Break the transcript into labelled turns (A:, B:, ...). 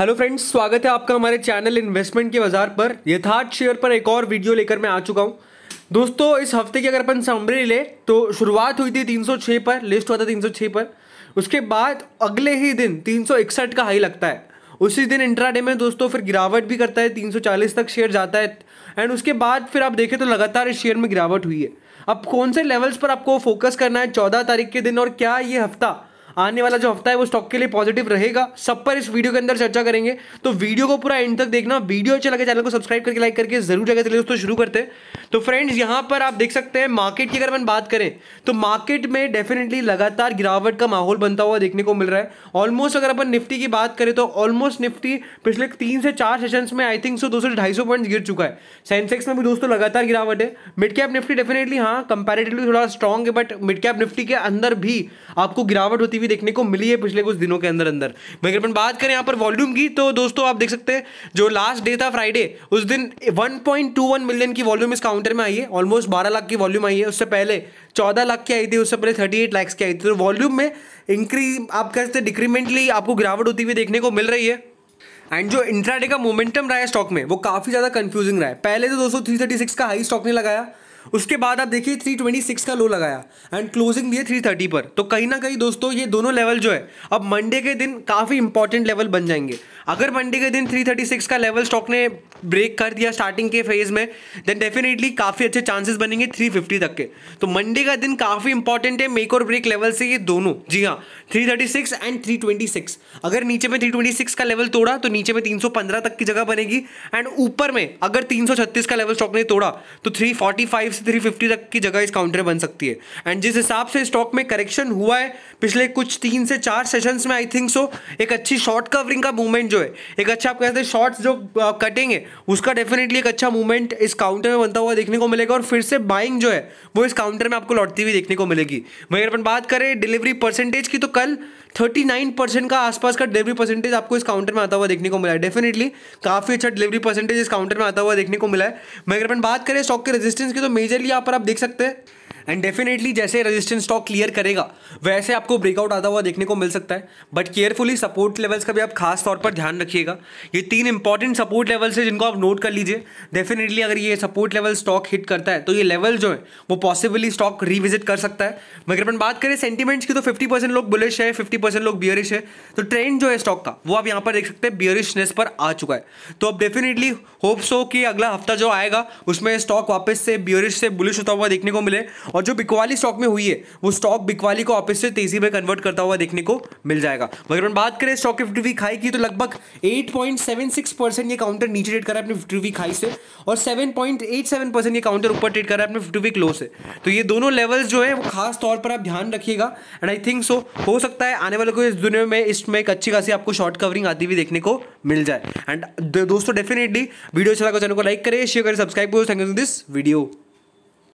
A: hello friends स्वागत है आपका हमारे चैनल इन्वेस्टमेंट के बाजार पर यथार्थ शेयर पर एक और वीडियो लेकर मैं आ चुका हूं दोस्तों इस हफ्ते की अगर अपन समरी ले तो शुरुआत हुई थी 306 पर लिस्ट हुआ था 306 पर उसके बाद अगले ही दिन तीन का हाई लगता है उसी दिन इंट्राडे में दोस्तों फिर गिरावट भी करता है 340 तक शेयर जाता है एंड उसके बाद फिर आप देखें तो लगातार इस शेयर में गिरावट हुई है अब कौन से लेवल्स पर आपको फोकस करना है चौदह तारीख के दिन और क्या ये हफ्ता आने वाला जो हफ्ता है वो स्टॉक के लिए पॉजिटिव रहेगा सब पर इस वीडियो के अंदर चर्चा करेंगे तो वीडियो को पूरा एंड तक देखना वीडियो अच्छा लगे चैनल को सब्सक्राइब करके लाइक करके जरूर जगह चले दोस्तों शुरू करते हैं तो फ्रेंड्स यहां पर आप देख सकते हैं मार्केट की अगर अपन बात करें तो मार्केट में डेफिनेटली लगातार गिरावट का माहौल बनता हुआ देखने को मिल रहा है ऑलमोस्ट अगर अपन निफ्टी की बात करें तो ऑलमोस्ट निफ्टी पिछले तीन से चार सेशन में आई थिंक सो दो सौ ढाई सौ पॉइंट गिर चुका है सेंसेक्स में भी दोस्तों लगातार गिरावट है मिड कैप निफ्टी डेफिनेटली हाँ कंपेरेटिवली थोड़ा स्ट्रॉन्ग है बट मिड कैप निफ्टी के अंदर भी आपको गिरावट होती हुई देखने को मिली है पिछले कुछ दिनों के अंदर अंदर मगर अपन बात करें यहाँ पर वॉल्यूम की तो दोस्तों आप देख सकते हैं जो लास्ट डे था फ्राइडे उस दिन 1.21 मिलियन की वॉल्यूम इस काउंटर में आई है ऑलमोस्ट 12 लाख की वॉल्यूम आई है उससे पहले 14 लाख की आई थी उससे पहले 38 लाख की आई थी तो वॉल्यूम में इंक्रीज आप कह सकते डिक्रीमेंटली आपको गिरावट होती हुई देखने को मिल रही है एंड जो इंट्राडे का मोमेंटम रहा है स्टॉक में वो काफ़ी ज़्यादा कंफ्यूजिंग रहा है पहले तो दोस्तों 336 का हाई स्टॉक ने लगाया उसके बाद आप देखिए 326 का लो लगाया एंड क्लोजिंग दिए 330 पर तो कहीं ना कहीं दोस्तों ये दोनों लेवल जो है अब मंडे के दिन काफ़ी इंपॉर्टेंट लेवल बन जाएंगे अगर मंडे के दिन 336 का लेवल स्टॉक ने ब्रेक कर दिया स्टार्टिंग के फेज़ में देन डेफिनेटली काफ़ी अच्छे चांसेस बनेंगे 350 तक के तो मंडे का दिन काफ़ी इंपॉर्टेंट है मेक और ब्रेक लेवल से ये दोनों जी हाँ 336 एंड 326 अगर नीचे में 326 का लेवल तोड़ा तो नीचे में 315 तक की जगह बनेगी एंड ऊपर में अगर 336 का लेवल स्टॉक ने तोड़ा तो 345 से 350 तक की जगह इस काउंटर बन सकती है एंड जिस हिसाब से स्टॉक में करेक्शन हुआ है पिछले कुछ तीन से चार सेशंस में आई थिंक सो एक अच्छी शॉर्ट कवरिंग का मूवमेंट जो है एक अच्छा आप कहते हैं शॉर्ट्स जो कटेंगे उसका डेफिनेटली एक अच्छा मूवमेंट इस काउंटर में बनता हुआ देखने को मिलेगा और फिर से बाइंग जो है वो इस काउंटर में आपको लौटती हुई देखने को मिलेगी वही अपन बात करें डिलीवरी परसेंटेज की तो कल 39 परसेंट का आसपास का डिलीवरी परसेंटेज आपको इस काउंटर में आता हुआ देखने को मिला है डेफिनेटली काफ़ी अच्छा डिलीवरी परसेंटेज इस काउंटर में आता हुआ देखने को मिला है मगर अपन बात करें स्टॉक के रेजिस्टेंस की तो मेजरली यहाँ पर आप देख सकते हैं एंड डेफिनेटली जैसे रेजिस्टेंस स्टॉक क्लियर करेगा वैसे आपको ब्रेकआउट आता हुआ देखने को मिल सकता है बट केयरफुली सपोर्ट लेवल्स का भी आप खास तौर पर ध्यान रखिएगा ये तीन इंपॉर्टेंट सपोर्ट लेवल्स है जिनको आप नोट कर लीजिए डेफिनेटली अगर ये सपोर्ट लेवल स्टॉक हिट करता है तो ये लेवल जो है वो पॉसिबली स्टॉक रिविजिट कर सकता है मगर अपन बात करें सेंटीमेंट्स की तो फिफ्टी परसेंट लोग बुलिश है फिफ्टी परसेंट लोग बियरिश है तो ट्रेंड जो है स्टॉक का वो आप यहाँ पर देख सकते हैं बियरिशनेस पर आ चुका है तो अब डेफिनेटली होप्स हो कि अगला हफ्ता जो आएगा उसमें स्टॉक वापस से बियरिश से बुलिश होता हुआ देखने को मिले और जो बिकवाली स्टॉक में हुई है वो स्टॉक बिकवाली को ऑपिस से तेजी में कन्वर्ट करता हुआ देखने को मिल जाएगा मगर बात करें स्टॉक की फिफ्टी वीक हाई की तो लगभग 8.76 परसेंट ये काउंटर नीचे ट्रेड करा है अपने फिफ्टी वीक हाई से और 7.87 परसेंट ये काउंटर ऊपर ट्रेड करा है अपने फिफ्टी वीक लो से तो ये दोनों लेवल्स जो है वो खास तौर पर आप ध्यान रखिएगा एंड आई थिंक सो हो सकता है आने वाले को इस दुनिया में इसमें एक अच्छी खासी आपको शॉर्ट कवरिंग आदि भी देखने को मिल जाए एंड दोस्तों डेफिनेटली वीडियो अच्छा लगा तो चैनल को लाइक करें शेयर करें सब्सक्राइब करो थैंक यू दिस वीडियो